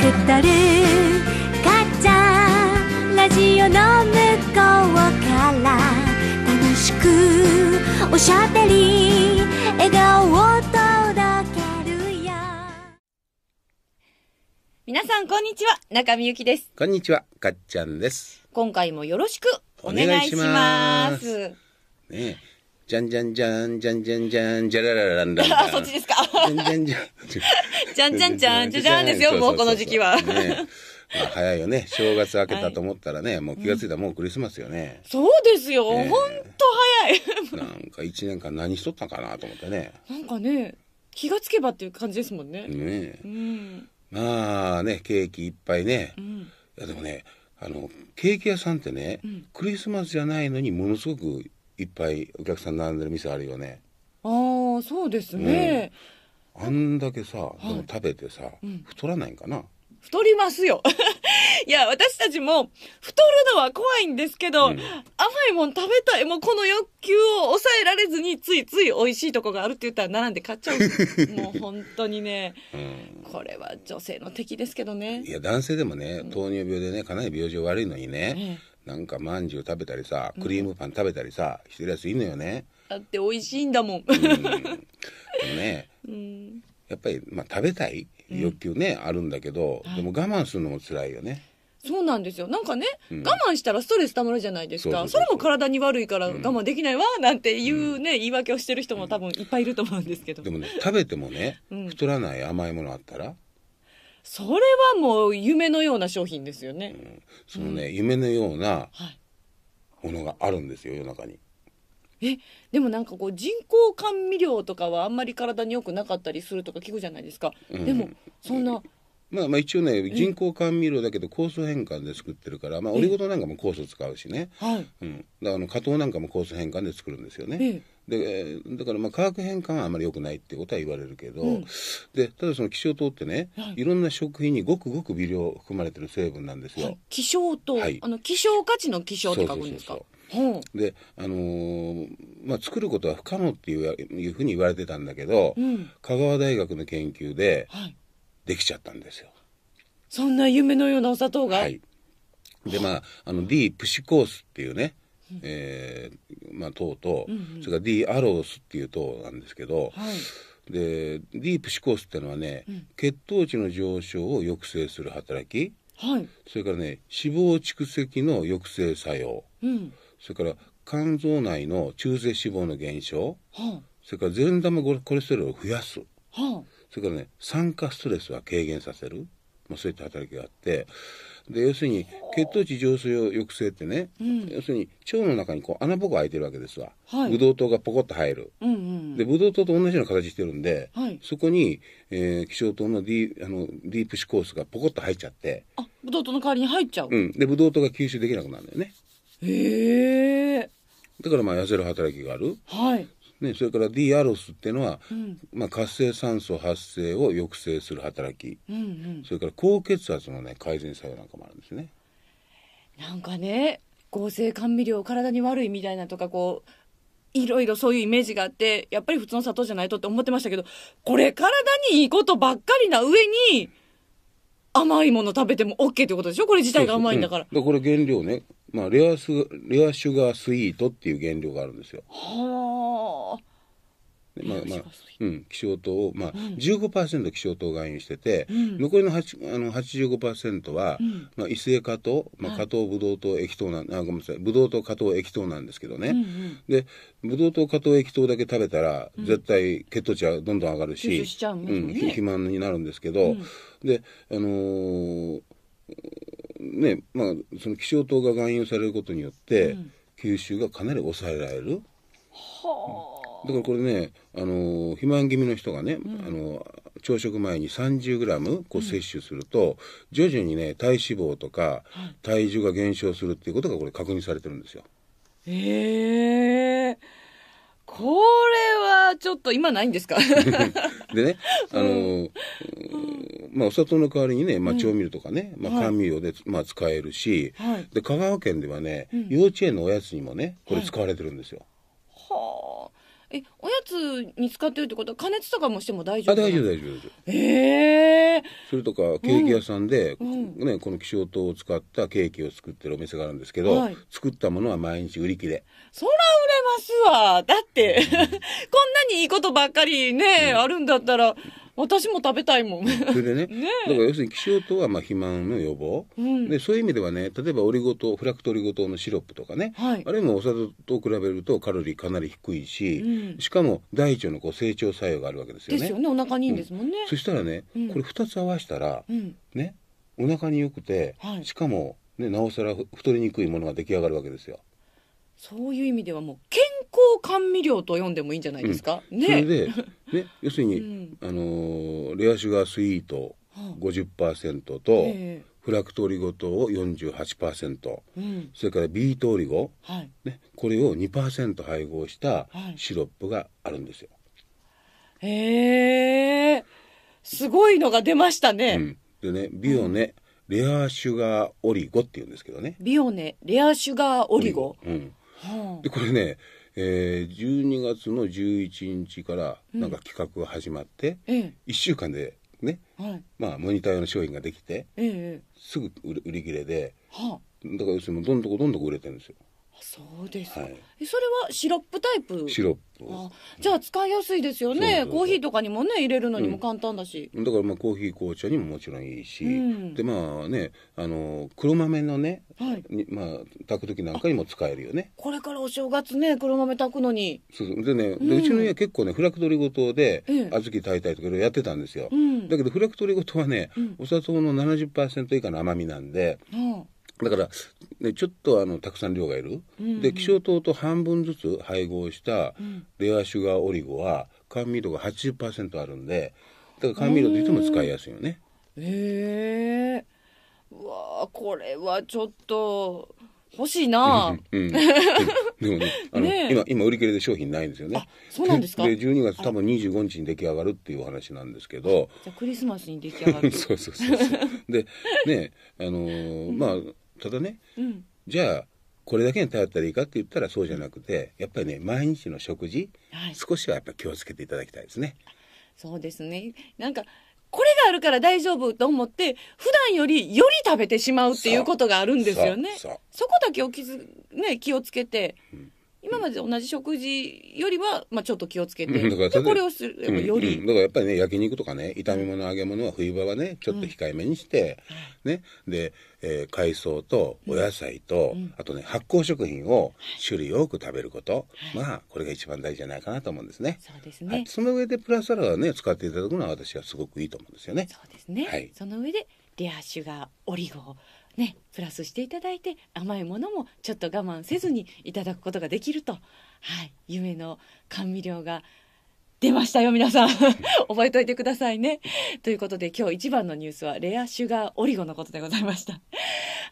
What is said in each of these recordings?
くたるかっちゃんラジオの向こうから楽しくおしゃべり笑顔を届けるよ皆さんこんにちは中見ゆきですこんにちはかっちゃんです今回もよろしくお願いしますねじゃんじゃんじゃん、じゃんじゃんじゃん、じゃらららんらん。そっちですか。じゃんじゃんじゃん。じゃんじゃんじゃん、じゃじゃんですよ、もうこの時期は。ねまあ、早いよね。正月明けたと思ったらね、はい、もう気がついたらもうクリスマスよね。うん、そうですよ。ほんと早い。なんか一年間何しとったかなと思ってね。なんかね、気がつけばっていう感じですもんね。ねうん、まあね、ケーキいっぱいね。うん、いやでもね、あの、ケーキ屋さんってね、うん、クリスマスじゃないのにものすごくいっぱいお客さん並んでる店あるよねああそうですね、うん、あんだけさ、はい、でも食べてさ、うん、太らないんかな太りますよ いや、私たちも太るのは怖いんですけど、うん、甘いもん食べたい。もうこの欲求を抑えられずに、ついつい美味しいとこがあるって言ったら並んで買っちゃう。もう本当にね、うん、これは女性の敵ですけどね。いや、男性でもね、糖尿病でね、かなり病状悪いのにね、なんかまんじゅう食べたりさクリームパン食べたりさ、してるやついるのよね。だって美味しいんだもん。うん、でもね、うん、やっぱり、まあ、食べたい欲求ね、うん、あるんだけど、でも我慢するのも辛いよね。そうなんですよ。なんかね、うん、我慢したらストレスたまるじゃないですか。それも体に悪いから我慢できないわ、なんていうね、言い訳をしてる人も多分いっぱいいると思うんですけど。でもね、食べてもね、太らない甘いものあったら、それはもう夢のような商品ですよね。うん、そのね、うん、夢のようなものがあるんですよ、夜中に。えでもなんかこう人工甘味料とかはあんまり体に良くなかったりするとか聞くじゃないですか、うん、でもそんなまあ、まあ一応ね人工甘味料だけど酵素変換で作ってるから、まあ、オリゴ糖なんかも酵素使うしね、はいうん、だから果糖なんかも酵素変換で作るんですよね。でだからまあ化学変換はあまり良くないってことは言われるけど、うん、でただその希少糖ってね、はい、いろんな食品にごくごく微量含まれてる成分なんですよ。気象希少糖、はい、あの希少価値の希少って書くんですかで、あのー、まあ、作ることは不可能っていういうふうに言われてたんだけど、うん、香川大学の研究で、はいできちゃったんですよ。そんな夢のようなお砂糖が、はい、でまああの D プシコースっていうね、うん、えー、まあ、糖と、うんうん、それから D アロースっていう糖なんですけど、はい、で D プシコースっていうのはね、うん、血糖値の上昇を抑制する働き、はい、それからね脂肪蓄積の抑制作用、うん、それから肝臓内の中性脂肪の減少、はあ、それから善玉コレステロールを増やす、はあ、それからね酸化ストレスは軽減させる、まあ、そういった働きがあってで要するに血糖値上昇抑制ってね、うん、要するに腸の中にこう穴ぼこ開いてるわけですわ、はい、ブドウ糖がポコッと入る、うんうん、でブドウ糖と同じような形してるんで、はい、そこに、えー、気象糖のディあのディープシコースがポコッと入っちゃってあブドウ糖の代わりに入っちゃう、うん、でブドウ糖が吸収できなくなるんだよねへえだからまあ痩せる働きがある、はい、ね、それから D アロスっていうのは、うん、まあ、活性酸素発生を抑制する働き、うんうん、それから高血圧の、ね、改善作用なんかもあるんですね。なんかね合成甘味料体に悪いみたいなとかこういろいろそういうイメージがあってやっぱり普通の砂糖じゃないとって思ってましたけどこれ体にいいことばっかりな上に甘いもの食べても OK ってことでしょこれ自体が甘いんだから。うん、だからこれ原料ねまあ、レアスレアシュガースイートっていう原料があるんですよ。はまあまあ、うん、希少糖を、まあ、うん、15%希少糖を含有してて、うん、残りの8あの85%は、うん、まあ、伊勢化糖、まあ、加糖ブドウ糖液糖なあごめんなさいブドウ糖加糖液糖なんですけどね、うんうん、でブドウ糖加糖液糖だけ食べたら、うん、絶対血糖値はどんどん上がるし、ね、うん、肥満になるんですけど、であのーね、まあ、その気象糖が含有されることによって、うん、吸収がかなり抑えられる。はあ。だからこれね、あの、肥満気味の人がね、うん、あの、朝食前に 30g こう摂取すると、うん、徐々にね、体脂肪とか体重が減少するっていうことがこれ確認されてるんですよ。ええー、これはちょっと今ないんですか でね、あの、うんまあ、お砂糖の代わりにね、まあ、調味料とかね、うん、まあ、甘味料で、まあ、使えるし、はい、で香川県ではね、うん、幼稚園のおやつにもねこれ使われてるんですよ。はあえおやつに使ってるってことは加熱とかもしても大丈夫大丈夫大丈夫大丈夫ええー、それとかケーキ屋さんで、うん、ね、この希少糖を使ったケーキを作ってるお店があるんですけど、はい、作ったものは毎日売り切れそら売れますわだって、うん、こんなにいいことばっかりね、うん、あるんだったら私も食べたいもんそれでねだから要するに希少糖はまあ肥満の予防、うん、でそういう意味ではね例えばオリゴ糖フラクトオリゴ糖のシロップとかね、はい、あれもお砂糖と比べるとカロリーかなり低いし、うん、しかも大腸のこう成長作用があるわけですよね。ですよねお腹にいいんですもんね。そしたらね、これ2つ合わせたら、ねお腹によくて、はい、しかも、ね、なおさら太りにくいものが出来上がるわけですよ。そういう意味ではもう健康甘味料と読んでもいいんじゃないですか、うん、ねそれで、ね、要するに、あのレアシュガースイート50%と、えー、フラクトオリゴ糖を48%、うん、それからビートオリゴ、はい、ね、これを2%配合したシロップがあるんですよ。はい、へえすごいのが出ましたね。うん、でねビオネ、うん、レアシュガーオリゴっていうんですけどね。ビオネレアシュガーオリゴ、うん、うん、でこれねえー、12月の11日からなんか企画が始まって、うん、1週間でね、はい、まあ、モニター用の商品ができて、ええ、すぐ売り切れで、はあ、だからするにどんどこどんどこ売れてるんですよ。そうですか、はい、それはシロップタイプシロップあじゃあ使いやすいですよねコーヒーとかにもね入れるのにも簡単だし、うん、だからまあコーヒー紅茶にももちろんいいし、うん、でまあねあの黒豆のね、はい、まあ炊く時なんかにも使えるよねこれからお正月ね黒豆炊くのにそうそうでね、うん、でうちの家結構ねフラクトリごとで、小豆炊いたりとかやってたんですよ、だけどフラクトリごとはね、お砂糖の70%以下の甘みなんで、うんだから、ね、ちょっとあのたくさん量がいる、うんうん、で希少糖と半分ずつ配合したレアシュガーオリゴは甘味度が80%あるんでだから甘味度といても使いやすいよね。えー、うわこれはちょっと欲しいな、うん、うん、でもね あの、ね、今今売り切れで商品ないんですよねそうなんですかで12月多分25日に出来上がるっていう話なんですけどじゃクリスマスに出来上がる そうそうそうそうでねあのー、まあただね、うん、じゃあこれだけに頼ったらいいかって言ったらそうじゃなくてやっぱりね毎日の食事、はい、少しはやっぱ気をつけていただきたいですね。そうですねなんかこれがあるから大丈夫と思って普段よりより食べてしまうっていうことがあるんですよね。そこだけを気,、ね、気をつけて、うん今まで同じ食事よりは、まあ、ちょっと気をつけて、うんだからこれをすれより、うんうん、だからやっぱりね焼肉とかね炒め物揚げ物は冬場はねちょっと控えめにして、ねで、えー、海藻とお野菜と、あとね発酵食品を種類多く食べること、まあこれが一番大事じゃないかなと思うんですねそうですね、はい、その上でプラスアルファね使っていただくのは私はすごくいいと思うんですよねそうですね、はい、その上でレアシュガーオリゴね、プラスしていただいて甘いものもちょっと我慢せずにいただくことができると、はい、夢の甘味料が出ましたよ、皆さん。覚えておいてくださいね。ということで、今日一番のニュースは、レアシュガーオリゴのことでございました。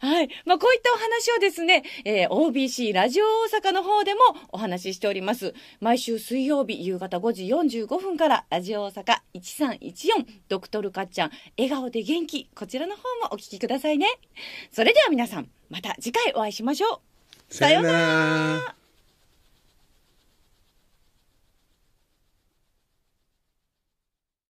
はい。まあ、こういったお話をですね、えー、OBC ラジオ大阪の方でもお話ししております。毎週水曜日夕方5時45分から、ラジオ大阪1314、ドクトルかっちゃん、笑顔で元気、こちらの方もお聞きくださいね。それでは皆さん、また次回お会いしましょう。さようなら。